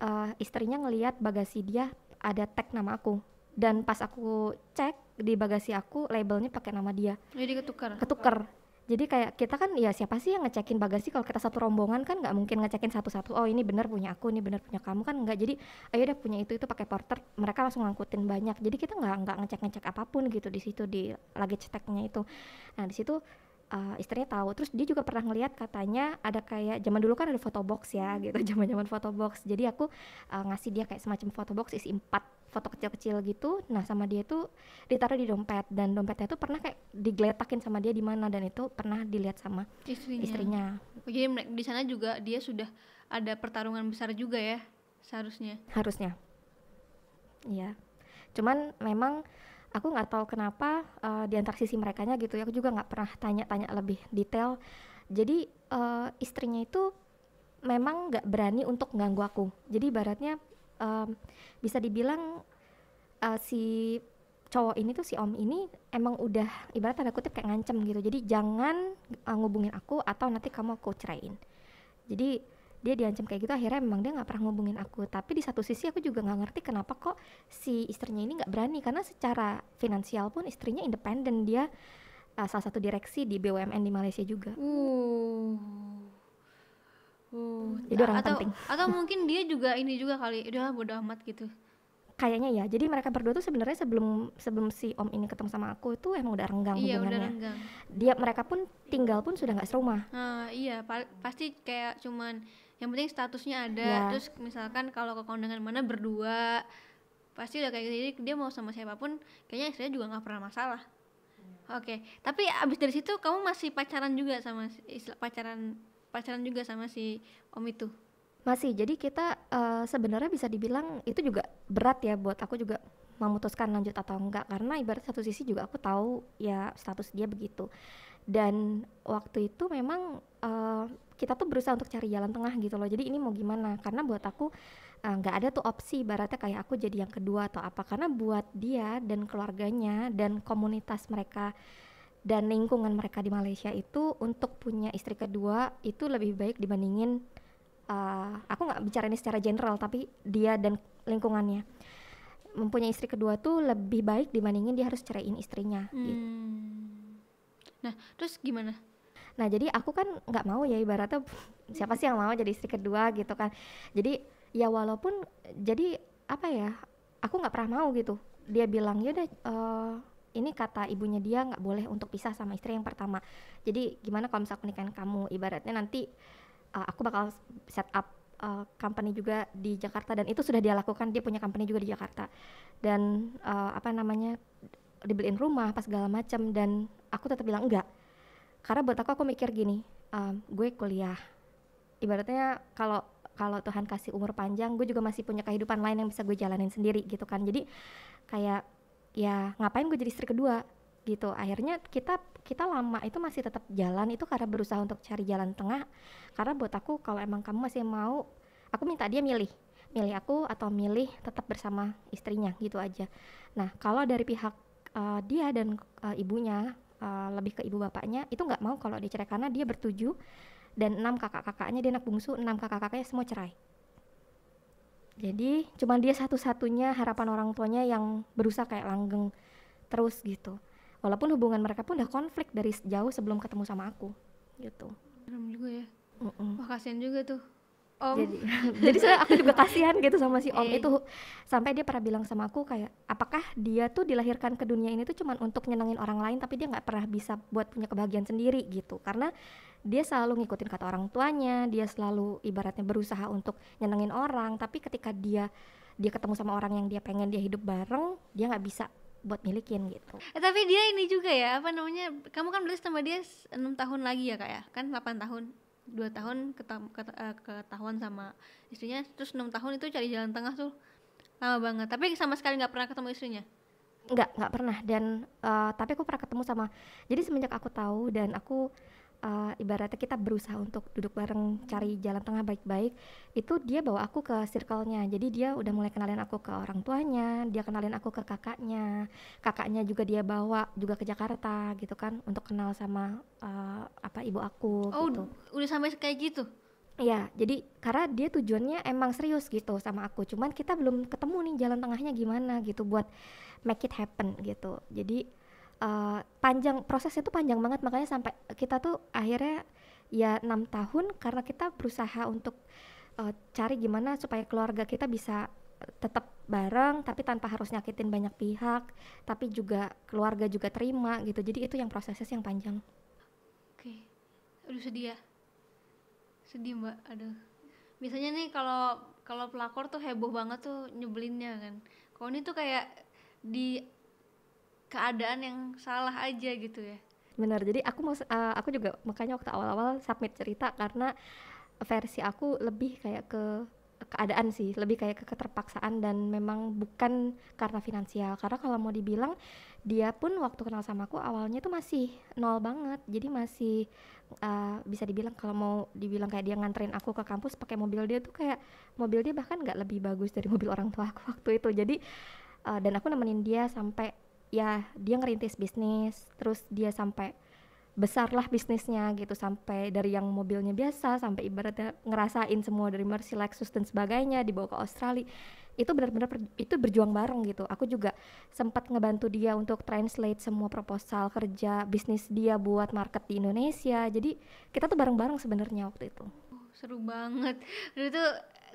Speaker 1: uh, istrinya ngelihat bagasi dia ada tag nama aku dan pas aku cek di bagasi aku labelnya pakai nama dia
Speaker 2: jadi ketukar ketukar
Speaker 1: jadi kayak kita kan ya siapa sih yang ngecekin bagasi kalau kita satu rombongan kan nggak mungkin ngecekin satu-satu oh ini bener punya aku ini bener punya kamu kan nggak jadi ayo udah punya itu itu pakai porter mereka langsung ngangkutin banyak jadi kita nggak nggak ngecek ngecek apapun gitu di situ di lagi ceteknya itu nah di situ uh, istrinya tahu terus dia juga pernah ngelihat katanya ada kayak zaman dulu kan ada foto box ya gitu zaman zaman foto box jadi aku uh, ngasih dia kayak semacam foto box isi empat foto kecil-kecil gitu nah sama dia tuh ditaruh di dompet dan dompetnya tuh pernah kayak digeletakin sama dia di mana dan itu pernah dilihat sama
Speaker 2: istrinya, istrinya. jadi di sana juga dia sudah ada pertarungan besar juga ya seharusnya
Speaker 1: harusnya iya cuman memang aku nggak tahu kenapa uh, di antar sisi mereka nya gitu ya aku juga nggak pernah tanya-tanya lebih detail jadi uh, istrinya itu memang nggak berani untuk ganggu aku jadi baratnya um, bisa dibilang uh, si cowok ini tuh si om ini emang udah ibarat tanda kutip kayak ngancem gitu jadi jangan uh, ngubungin aku atau nanti kamu aku ceraiin jadi dia diancam kayak gitu akhirnya memang dia nggak pernah ngubungin aku tapi di satu sisi aku juga nggak ngerti kenapa kok si istrinya ini nggak berani karena secara finansial pun istrinya independen dia uh, salah satu direksi di BUMN di Malaysia juga. Uh.
Speaker 2: Uh, jadi orang atau, penting. Atau mungkin dia juga ini juga kali, udah bodo amat gitu.
Speaker 1: Kayaknya ya. Jadi mereka berdua tuh sebenarnya sebelum sebelum si Om ini ketemu sama aku itu emang udah renggang iya, hubungannya. Udah renggang. Dia mereka pun tinggal pun sudah nggak serumah.
Speaker 2: Uh, iya, pasti kayak cuman yang penting statusnya ada. Yeah. Terus misalkan kalau ke kondangan mana berdua pasti udah kayak gitu. Jadi dia mau sama siapapun kayaknya istrinya juga nggak pernah masalah. Oke, okay. tapi abis dari situ kamu masih pacaran juga sama pacaran pacaran juga sama si om itu
Speaker 1: masih jadi kita uh, sebenarnya bisa dibilang itu juga berat ya buat aku juga memutuskan lanjut atau enggak karena ibarat satu sisi juga aku tahu ya status dia begitu dan waktu itu memang uh, kita tuh berusaha untuk cari jalan tengah gitu loh jadi ini mau gimana karena buat aku eh, nggak uh, ada tuh opsi ibaratnya kayak aku jadi yang kedua atau apa karena buat dia dan keluarganya dan komunitas mereka dan lingkungan mereka di Malaysia itu untuk punya istri kedua itu lebih baik dibandingin uh, aku nggak bicara ini secara general tapi dia dan lingkungannya mempunyai istri kedua tuh lebih baik dibandingin dia harus ceraiin istrinya. Hmm. Gitu.
Speaker 2: Nah terus gimana?
Speaker 1: Nah jadi aku kan nggak mau ya ibaratnya siapa sih yang mau jadi istri kedua gitu kan? Jadi ya walaupun jadi apa ya aku nggak pernah mau gitu. Dia bilang ya udah uh, ini kata ibunya dia nggak boleh untuk pisah sama istri yang pertama jadi gimana kalau misalnya pernikahan kamu ibaratnya nanti uh, aku bakal set up uh, company juga di Jakarta dan itu sudah dia lakukan dia punya company juga di Jakarta dan uh, apa namanya dibeliin rumah pas segala macam dan aku tetap bilang enggak karena buat aku aku mikir gini um, gue kuliah ibaratnya kalau kalau Tuhan kasih umur panjang gue juga masih punya kehidupan lain yang bisa gue jalanin sendiri gitu kan jadi kayak ya ngapain gue jadi istri kedua gitu akhirnya kita kita lama itu masih tetap jalan itu karena berusaha untuk cari jalan tengah karena buat aku kalau emang kamu masih mau aku minta dia milih milih aku atau milih tetap bersama istrinya gitu aja nah kalau dari pihak uh, dia dan uh, ibunya uh, lebih ke ibu bapaknya itu nggak mau kalau dicerai karena dia bertujuh dan enam kakak-kakaknya dia anak bungsu enam kakak-kakaknya semua cerai jadi cuma dia satu-satunya harapan orang tuanya yang berusaha kayak langgeng terus gitu walaupun hubungan mereka pun udah konflik dari jauh sebelum ketemu sama aku
Speaker 2: gitu serem juga ya mm -mm. kasihan juga tuh om jadi, jadi saya aku
Speaker 1: juga kasihan gitu sama si om eh. itu sampai dia pernah bilang sama aku kayak apakah dia tuh dilahirkan ke dunia ini tuh cuma untuk nyenengin orang lain tapi dia nggak pernah bisa buat punya kebahagiaan sendiri gitu karena dia selalu ngikutin kata orang tuanya dia selalu ibaratnya berusaha untuk nyenengin orang tapi ketika dia dia ketemu sama orang yang dia pengen dia hidup bareng dia nggak bisa buat milikin gitu.
Speaker 2: Eh, tapi dia ini juga ya apa namanya kamu kan beli sama dia enam tahun lagi ya kak ya kan 8 tahun dua tahun eh, ketahuan sama istrinya terus enam tahun itu cari jalan tengah tuh lama banget tapi sama sekali nggak pernah ketemu istrinya
Speaker 1: nggak nggak pernah dan uh, tapi aku pernah ketemu sama jadi semenjak aku tahu dan aku uh, ibaratnya kita berusaha untuk duduk bareng cari jalan tengah baik-baik itu dia bawa aku ke circle-nya jadi dia udah mulai kenalin aku ke orang tuanya dia kenalin aku ke kakaknya kakaknya juga dia bawa juga ke Jakarta gitu kan untuk kenal sama uh, apa ibu aku oh gitu.
Speaker 2: udah sampai kayak gitu
Speaker 1: Iya, jadi karena dia tujuannya emang serius gitu sama aku. Cuman kita belum ketemu nih jalan tengahnya gimana gitu buat make it happen gitu. Jadi Eh, panjang prosesnya tuh panjang banget makanya sampai kita tuh akhirnya ya enam tahun karena kita berusaha untuk uh, cari gimana supaya keluarga kita bisa tetap bareng tapi tanpa harus nyakitin banyak pihak tapi juga keluarga juga terima gitu jadi itu yang prosesnya yang panjang
Speaker 2: oke udah sedih ya sedih mbak aduh biasanya nih kalau kalau pelakor tuh heboh banget tuh nyebelinnya kan kalau ini tuh kayak di keadaan yang salah aja gitu ya
Speaker 1: benar jadi aku mau uh, aku juga makanya waktu awal-awal submit cerita karena versi aku lebih kayak ke keadaan sih lebih kayak ke keterpaksaan dan memang bukan karena finansial karena kalau mau dibilang dia pun waktu kenal sama aku awalnya tuh masih nol banget jadi masih uh, bisa dibilang kalau mau dibilang kayak dia nganterin aku ke kampus pakai mobil dia tuh kayak mobil dia bahkan nggak lebih bagus dari mobil orang tua aku waktu itu jadi uh, dan aku nemenin dia sampai ya dia ngerintis bisnis terus dia sampai besarlah bisnisnya gitu sampai dari yang mobilnya biasa sampai ibaratnya ngerasain semua dari Mercy Lexus dan sebagainya dibawa ke Australia itu benar-benar itu berjuang bareng gitu aku juga sempat ngebantu dia untuk translate semua proposal kerja bisnis dia buat market di Indonesia jadi kita tuh bareng-bareng sebenarnya waktu itu
Speaker 2: seru banget itu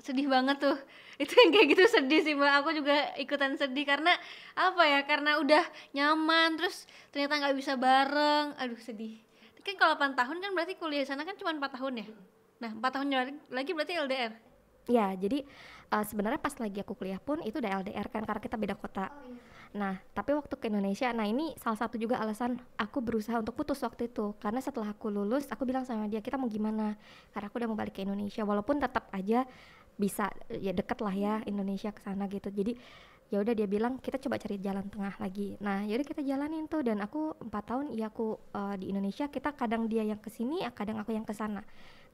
Speaker 2: sedih banget tuh itu yang kayak gitu sedih sih mbak aku juga ikutan sedih karena apa ya karena udah nyaman terus ternyata nggak bisa bareng aduh sedih kan kalau 8 tahun kan berarti kuliah sana kan cuma 4 tahun ya nah 4 tahun lagi berarti LDR
Speaker 1: ya jadi uh, sebenarnya pas lagi aku kuliah pun itu udah LDR kan karena kita beda kota oh, iya. nah tapi waktu ke Indonesia nah ini salah satu juga alasan aku berusaha untuk putus waktu itu karena setelah aku lulus aku bilang sama dia kita mau gimana karena aku udah mau balik ke Indonesia walaupun tetap aja bisa ya deket lah ya Indonesia ke sana gitu jadi ya udah dia bilang kita coba cari jalan tengah lagi nah jadi ya kita jalanin tuh dan aku empat tahun iya aku uh, di Indonesia kita kadang dia yang kesini ya kadang aku yang kesana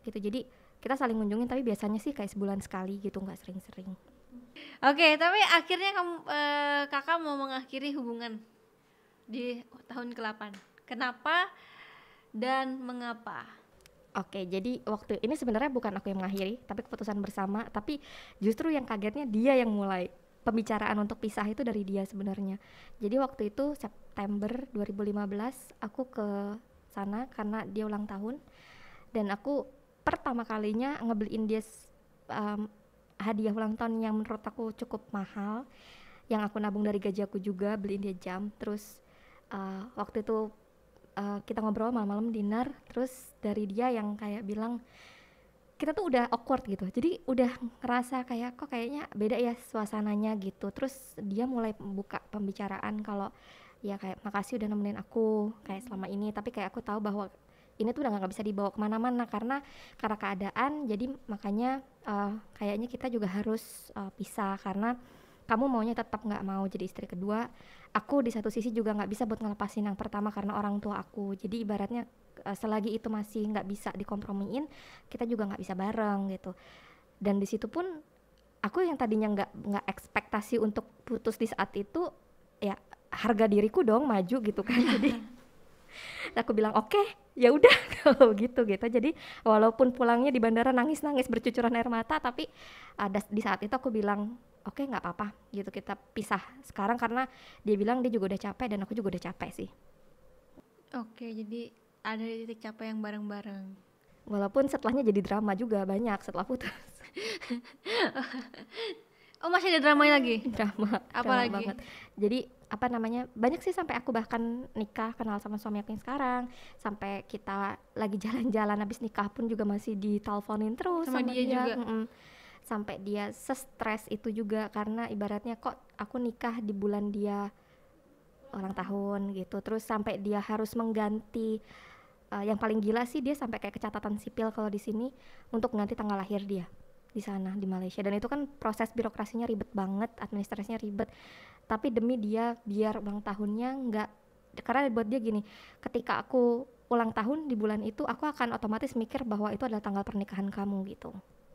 Speaker 1: gitu jadi kita saling kunjungin tapi biasanya sih kayak sebulan sekali gitu nggak sering-sering
Speaker 2: oke okay, tapi akhirnya kamu uh, kakak mau mengakhiri hubungan di tahun ke-8 kenapa dan mengapa
Speaker 1: Oke, jadi waktu ini sebenarnya bukan aku yang mengakhiri, tapi keputusan bersama. Tapi justru yang kagetnya dia yang mulai pembicaraan untuk pisah itu dari dia sebenarnya. Jadi waktu itu September 2015 aku ke sana karena dia ulang tahun dan aku pertama kalinya ngebeliin dia um, hadiah ulang tahun yang menurut aku cukup mahal yang aku nabung dari gaji aku juga beliin dia jam terus uh, waktu itu uh, kita ngobrol malam-malam dinner terus dari dia yang kayak bilang kita tuh udah awkward gitu jadi udah ngerasa kayak kok kayaknya beda ya suasananya gitu terus dia mulai buka pembicaraan kalau ya kayak makasih udah nemenin aku kayak selama ini tapi kayak aku tahu bahwa ini tuh udah nggak bisa dibawa kemana-mana karena karena keadaan jadi makanya uh, kayaknya kita juga harus uh, pisah karena kamu maunya tetap nggak mau jadi istri kedua aku di satu sisi juga nggak bisa buat ngelepasin yang pertama karena orang tua aku jadi ibaratnya eh, selagi itu masih nggak bisa dikompromiin kita juga nggak bisa bareng gitu dan di situ pun aku yang tadinya nggak nggak ekspektasi untuk putus di saat itu ya harga diriku dong maju gitu kan jadi aku bilang oke okay, ya udah kalau gitu gitu jadi walaupun pulangnya di bandara nangis nangis bercucuran air mata tapi ada di saat itu aku bilang oke okay, nggak apa-apa gitu kita pisah sekarang karena dia bilang dia juga udah capek dan aku juga udah capek sih
Speaker 2: oke okay, jadi ada titik capek yang bareng-bareng
Speaker 1: walaupun setelahnya jadi drama juga banyak setelah putus oh
Speaker 2: masih ada dramanya lagi drama
Speaker 1: apa drama lagi banget.
Speaker 2: jadi apa
Speaker 1: namanya banyak sih sampai aku bahkan nikah kenal sama suami aku yang sekarang sampai kita lagi jalan-jalan habis nikah pun juga masih diteleponin terus sama, sama dia, dia juga mm -mm sampai dia stres itu juga karena ibaratnya kok aku nikah di bulan dia ulang tahun gitu terus sampai dia harus mengganti uh, yang paling gila sih dia sampai kayak kecatatan sipil kalau di sini untuk mengganti tanggal lahir dia di sana di Malaysia dan itu kan proses birokrasinya ribet banget administrasinya ribet tapi demi dia biar ulang tahunnya nggak karena buat dia gini ketika aku ulang tahun di bulan itu aku akan otomatis mikir bahwa itu adalah tanggal pernikahan kamu gitu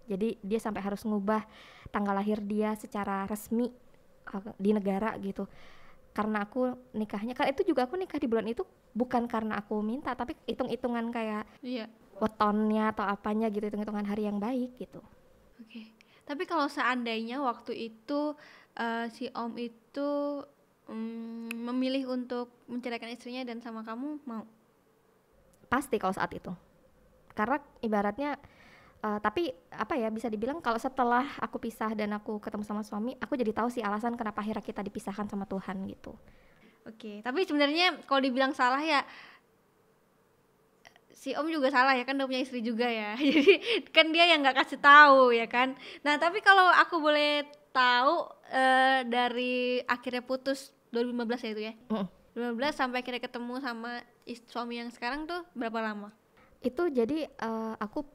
Speaker 1: jadi dia sampai harus ngubah tanggal lahir dia secara resmi eh, di negara gitu karena aku nikahnya kan itu juga aku nikah di bulan itu bukan karena aku minta tapi hitung-hitungan kayak iya. wetonnya atau apanya gitu hitung-hitungan hari yang baik gitu
Speaker 2: oke okay. tapi kalau seandainya waktu itu uh, si om itu um, memilih untuk menceraikan istrinya dan sama kamu mau
Speaker 1: pasti kalau saat itu karena ibaratnya uh, tapi apa ya bisa dibilang kalau setelah aku pisah dan aku ketemu sama suami aku jadi tahu sih alasan kenapa akhirnya kita dipisahkan sama Tuhan gitu oke
Speaker 2: okay. tapi sebenarnya kalau dibilang salah ya si om juga salah ya kan udah punya istri juga ya jadi kan dia yang nggak kasih tahu ya kan nah tapi kalau aku boleh tahu uh, dari akhirnya putus 2015 ya itu ya mm. 2015 sampai akhirnya ketemu sama suami yang sekarang tuh berapa lama
Speaker 1: itu jadi uh, aku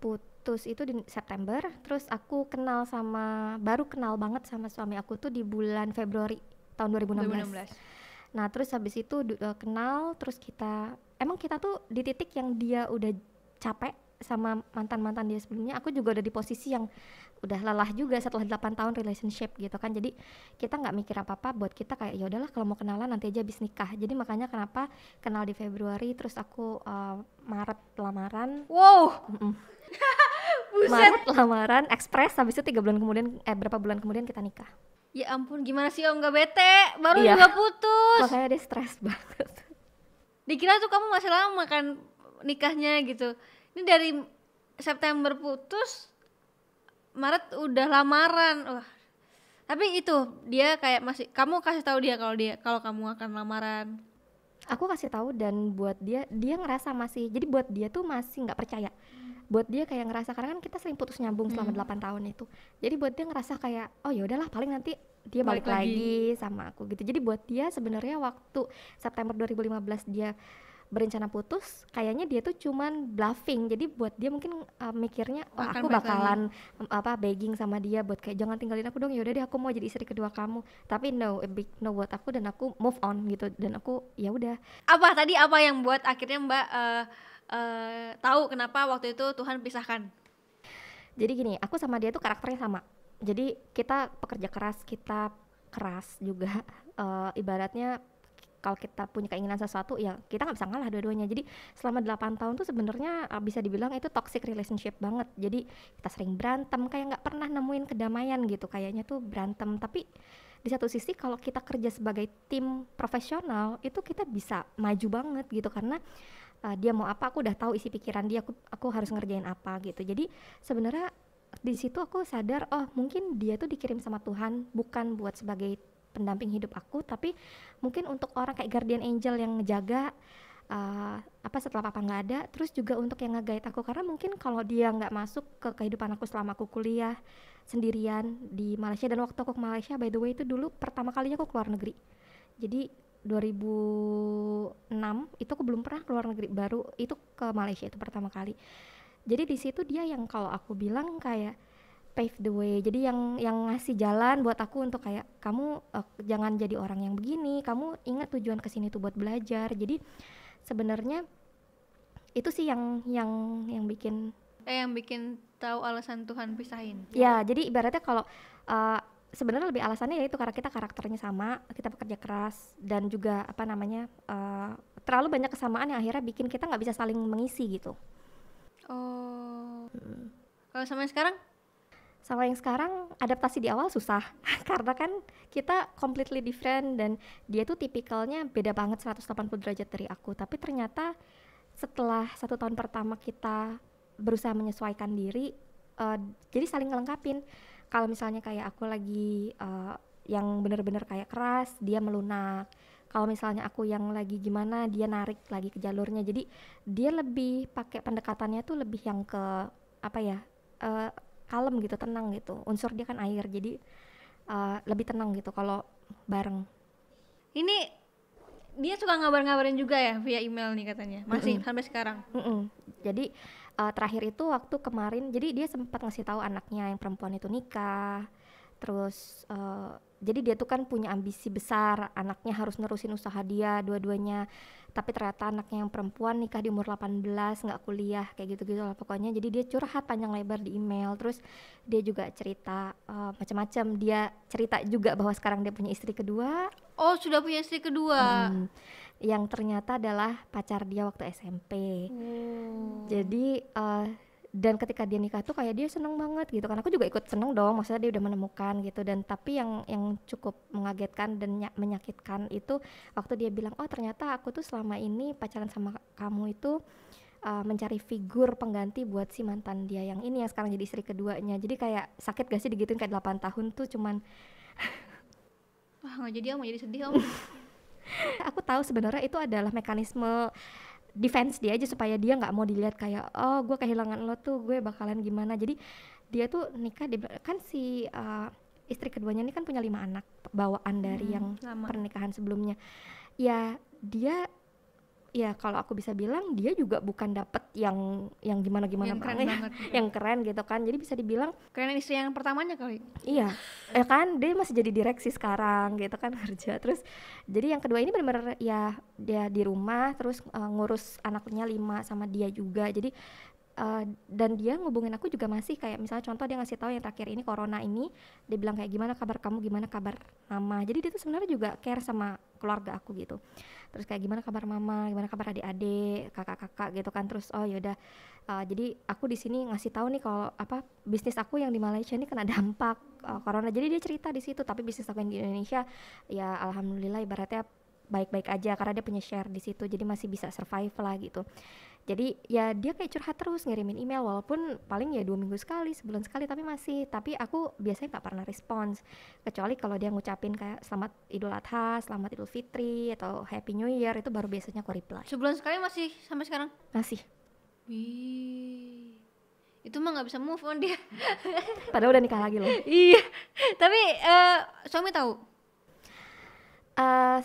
Speaker 1: putus itu di September terus aku kenal sama baru kenal banget sama suami aku tuh di bulan Februari tahun 2016, 2016. nah terus habis itu uh, kenal terus kita emang kita tuh di titik yang dia udah capek sama mantan-mantan dia sebelumnya aku juga udah di posisi yang udah lelah juga setelah 8 tahun relationship gitu kan jadi kita nggak mikir apa-apa buat kita kayak ya udahlah kalau mau kenalan nanti aja habis nikah jadi makanya kenapa kenal di Februari terus aku uh, Maret lamaran wow mm -mm. Buset. Maret lamaran ekspres habis itu tiga bulan kemudian eh berapa bulan kemudian kita nikah.
Speaker 2: Ya ampun, gimana sih Om gak bete? Baru iya. juga putus. Makanya dia stres banget. Dikira tuh kamu masih lama kan nikahnya gitu. Ini dari September putus, Maret udah lamaran. Wah. Tapi itu dia kayak masih kamu kasih tahu dia kalau dia kalau kamu akan lamaran
Speaker 1: aku kasih tahu dan buat dia dia ngerasa masih jadi buat dia tuh masih nggak percaya hmm. buat dia kayak ngerasa karena kan kita sering putus nyambung selama hmm. delapan 8 tahun itu jadi buat dia ngerasa kayak oh ya udahlah paling nanti dia balik, balik lagi. lagi sama aku gitu jadi buat dia sebenarnya waktu September 2015 dia berencana putus kayaknya dia tuh cuman bluffing jadi buat dia mungkin uh, mikirnya oh, aku bakalan um, apa begging sama dia buat kayak jangan tinggalin aku dong ya udah deh aku mau jadi istri kedua kamu tapi no a big no buat aku dan aku move on gitu dan aku ya udah
Speaker 2: apa tadi apa yang buat akhirnya mbak uh, uh, tahu kenapa waktu itu Tuhan pisahkan jadi gini aku sama dia tuh karakternya
Speaker 1: sama jadi kita pekerja keras kita keras juga uh, ibaratnya kalau kita punya keinginan sesuatu ya kita nggak bisa ngalah dua-duanya jadi selama 8 tahun tuh sebenarnya eh, bisa dibilang itu toxic relationship banget jadi kita sering berantem kayak nggak pernah nemuin kedamaian gitu kayaknya tuh berantem tapi di satu sisi kalau kita kerja sebagai tim profesional itu kita bisa maju banget gitu karena uh, dia mau apa aku udah tahu isi pikiran dia aku aku harus ngerjain apa gitu jadi sebenarnya di situ aku sadar oh mungkin dia tuh dikirim sama Tuhan bukan buat sebagai pendamping hidup aku tapi mungkin untuk orang kayak guardian angel yang ngejaga uh, apa setelah papa nggak ada terus juga untuk yang ngegait aku karena mungkin kalau dia nggak masuk ke kehidupan aku selama aku kuliah sendirian di Malaysia dan waktu aku ke Malaysia by the way itu dulu pertama kalinya aku ke luar negeri jadi 2006 itu aku belum pernah luar negeri baru itu ke Malaysia itu pertama kali jadi di situ dia yang kalau aku bilang kayak pave the way jadi yang yang ngasih jalan buat aku untuk kayak kamu uh, jangan jadi orang yang begini kamu ingat tujuan kesini tuh buat belajar jadi sebenarnya itu sih yang yang yang bikin
Speaker 2: eh yang bikin tahu alasan Tuhan pisahin ya, jadi
Speaker 1: ibaratnya kalau uh, sebenarnya lebih alasannya yaitu karena kita karakternya sama, kita bekerja keras dan juga apa namanya uh, terlalu banyak kesamaan yang akhirnya bikin kita nggak bisa saling mengisi gitu.
Speaker 2: Oh, hmm. kalau sama sekarang sama yang
Speaker 1: sekarang adaptasi di awal susah karena kan kita completely different dan dia tuh tipikalnya beda banget 180 derajat dari aku tapi ternyata setelah satu tahun pertama kita berusaha menyesuaikan diri uh, jadi saling ngelengkapin kalau misalnya kayak aku lagi uh, yang bener-bener kayak keras dia melunak kalau misalnya aku yang lagi gimana dia narik lagi ke jalurnya jadi dia lebih pakai pendekatannya tuh lebih yang ke apa ya uh, kalem gitu tenang gitu unsur dia kan air jadi uh, lebih tenang gitu kalau bareng ini dia suka ngabar-ngabarin juga ya via email nih katanya masih mm -mm. sampai sekarang mm -mm. jadi uh, terakhir itu waktu kemarin jadi dia sempat ngasih tahu anaknya yang perempuan itu nikah terus uh, jadi dia tuh kan punya ambisi besar anaknya harus nerusin usaha dia dua-duanya tapi ternyata anaknya yang perempuan nikah di umur 18 nggak kuliah kayak gitu-gitu lah pokoknya jadi dia curhat panjang lebar di email terus dia juga cerita uh, macam-macam dia cerita juga bahwa sekarang dia punya istri kedua
Speaker 2: oh sudah punya istri kedua
Speaker 1: hmm, yang ternyata adalah pacar dia waktu SMP hmm. Oh. jadi uh, dan ketika dia nikah tuh kayak dia seneng banget gitu kan aku juga ikut seneng dong maksudnya dia udah menemukan gitu dan tapi yang yang cukup mengagetkan dan menyakitkan itu waktu dia bilang oh ternyata aku tuh selama ini pacaran sama kamu itu uh, mencari figur pengganti buat si mantan dia yang ini yang sekarang jadi istri keduanya jadi kayak sakit gak sih digituin kayak 8 tahun tuh cuman
Speaker 2: wah jadi om jadi sedih om
Speaker 1: aku tahu sebenarnya itu adalah mekanisme defense dia aja supaya dia nggak mau dilihat kayak oh gue kehilangan lo tuh gue bakalan gimana jadi dia tuh nikah di kan si uh, istri keduanya ini kan punya lima anak bawaan dari hmm, yang lama. pernikahan sebelumnya ya dia ya kalau aku bisa bilang dia juga bukan dapet yang yang gimana gimana yang keren ya. yang keren gitu kan jadi bisa dibilang keren istri yang pertamanya kali iya ya kan dia masih jadi direksi sekarang gitu kan kerja terus jadi yang kedua ini benar-benar ya dia di rumah terus uh, ngurus anaknya lima sama dia juga jadi Uh, dan dia ngubungin aku juga masih kayak misalnya contoh dia ngasih tahu yang terakhir ini corona ini dia bilang kayak gimana kabar kamu gimana kabar mama jadi dia tuh sebenarnya juga care sama keluarga aku gitu terus kayak gimana kabar mama gimana kabar adik-adik kakak-kakak gitu kan terus oh yaudah uh, eh, jadi aku di sini ngasih tahu nih kalau apa bisnis aku yang di Malaysia ini kena dampak uh, corona jadi dia cerita di situ tapi bisnis aku yang di Indonesia ya alhamdulillah ibaratnya baik-baik aja karena dia punya share di situ jadi masih bisa survive lah gitu jadi ya dia kayak curhat terus ngirimin email walaupun paling ya dua minggu sekali sebulan sekali tapi masih tapi aku biasanya nggak pernah respons kecuali kalau dia ngucapin kayak selamat idul adha selamat idul fitri atau happy new year itu baru biasanya aku reply
Speaker 2: sebulan sekali masih sampai sekarang masih Wih, itu mah nggak bisa move on dia. Padahal udah nikah lagi loh. iya, tapi uh, suami tahu. Uh,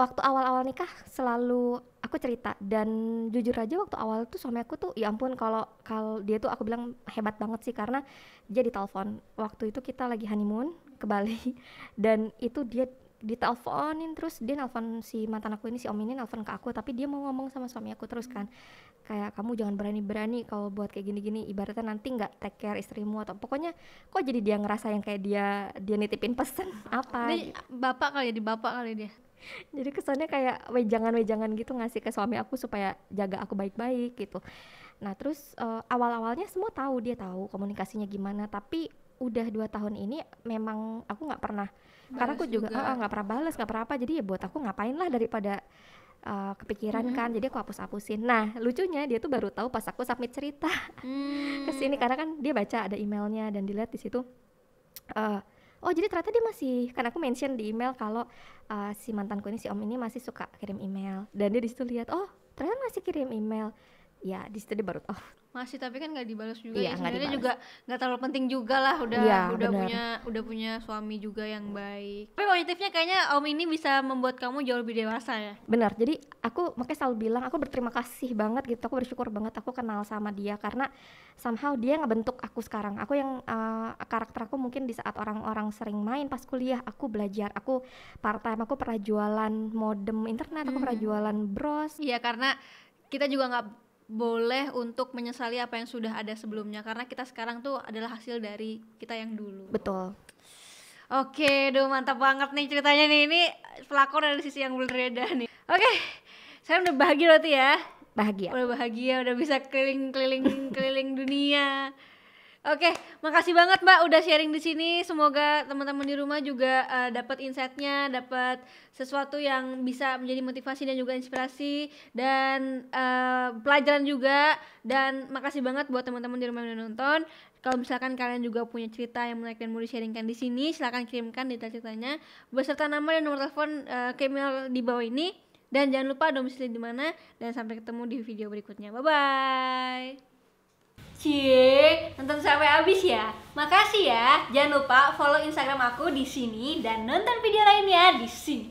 Speaker 1: waktu awal-awal nikah selalu aku cerita dan jujur aja waktu awal tuh suami aku tuh ya ampun kalau kalau dia tuh aku bilang hebat banget sih karena dia ditelepon waktu itu kita lagi honeymoon ke Bali dan itu dia diteleponin terus dia nelfon si mantan aku ini si om ini nelfon ke aku tapi dia mau ngomong sama suami aku terus kan kayak kamu jangan berani-berani kalau buat kayak gini-gini ibaratnya nanti nggak take care istrimu atau pokoknya kok jadi dia ngerasa yang kayak dia dia nitipin pesen apa ini gitu. bapak kali ya di bapak kali dia jadi kesannya kayak wejangan-wejangan gitu ngasih ke suami aku supaya jaga aku baik-baik gitu nah terus uh, awal-awalnya semua tahu dia tahu komunikasinya gimana tapi udah dua tahun ini memang aku nggak pernah balas karena aku juga nggak oh, oh, pernah balas nggak pernah apa jadi ya buat aku ngapain lah daripada uh, kepikiran hmm. kan jadi aku hapus hapusin nah lucunya dia tuh baru tahu pas aku submit cerita hmm. ke sini karena kan dia baca ada emailnya dan dilihat di situ uh, oh jadi ternyata dia masih karena aku mention di email kalau uh, si mantanku ini si om ini masih suka kirim email dan dia di situ lihat oh ternyata masih kirim email ya di situ dia baru oh
Speaker 2: masih tapi kan nggak dibalas juga iya, ya sebenarnya juga nggak terlalu penting juga lah udah iya, udah bener. punya udah punya suami juga yang baik tapi positifnya kayaknya om ini bisa membuat kamu jauh lebih dewasa ya
Speaker 1: benar jadi aku makanya selalu bilang aku berterima kasih banget gitu aku bersyukur banget aku kenal sama dia karena somehow dia ngebentuk aku sekarang aku yang uh, karakter aku mungkin di saat orang-orang sering main pas kuliah aku belajar aku part time aku pernah jualan
Speaker 2: modem internet aku hmm. pernah jualan bros iya karena kita juga nggak boleh untuk menyesali apa yang sudah ada sebelumnya karena kita sekarang tuh adalah hasil dari kita yang dulu. Betul. Oke, duh mantap banget nih ceritanya nih. Ini pelakor dari sisi yang berbeda nih. Oke. Saya udah bahagia berarti ya. Bahagia. Udah bahagia, udah bisa keliling-keliling keliling dunia. Oke, makasih banget Mbak udah sharing di sini. Semoga teman-teman di rumah juga uh, dapat insight-nya, dapat sesuatu yang bisa menjadi motivasi dan juga inspirasi dan uh, pelajaran juga. Dan makasih banget buat teman-teman di rumah yang udah nonton. Kalau misalkan kalian juga punya cerita yang menarik dan mau di-sharingkan di sini, silahkan kirimkan detail ceritanya beserta nama dan nomor telepon uh, email di bawah ini. Dan jangan lupa domisili di mana dan sampai ketemu di video berikutnya. Bye bye. Cie, nonton sampai habis ya. Makasih ya. Jangan lupa follow Instagram aku di sini dan nonton video lainnya di sini.